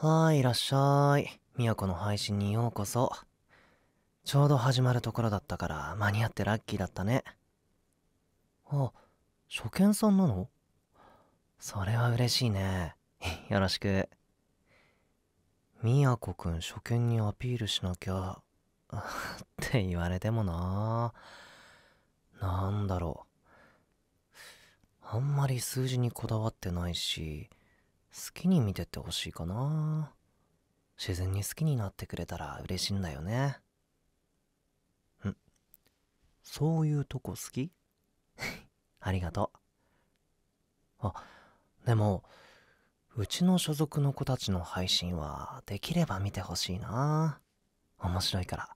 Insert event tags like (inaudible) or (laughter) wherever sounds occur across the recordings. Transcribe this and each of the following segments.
はい、いらっしゃい。みやこの配信にようこそ。ちょうど始まるところだったから、間に合ってラッキーだったね。あ、初見さんなのそれは嬉しいね。(laughs) よろしく。みやこくん初見にアピールしなきゃ、(laughs) って言われてもななんだろう。あんまり数字にこだわってないし、きに見てってほしいかな自然に好きになってくれたら嬉しいんだよねうんそういうとこ好き (laughs) ありがとうあでもうちの所属の子たちの配信はできれば見てほしいな面白いか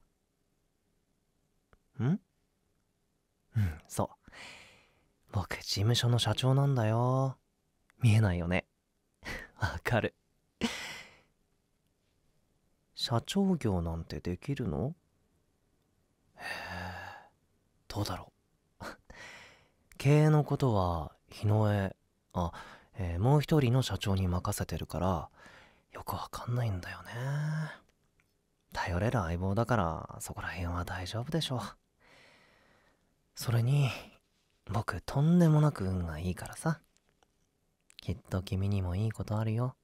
らんうんそう僕事務所の社長なんだよ見えないよねわかる。社長業なんてできるのへえ、どうだろう。(laughs) 経営のことは、日野江あ、えー、もう一人の社長に任せてるから、よくわかんないんだよね。頼れる相棒だから、そこら辺は大丈夫でしょう。それに、僕とんでもなく運がいいからさ。きっと君にもいいことあるよ。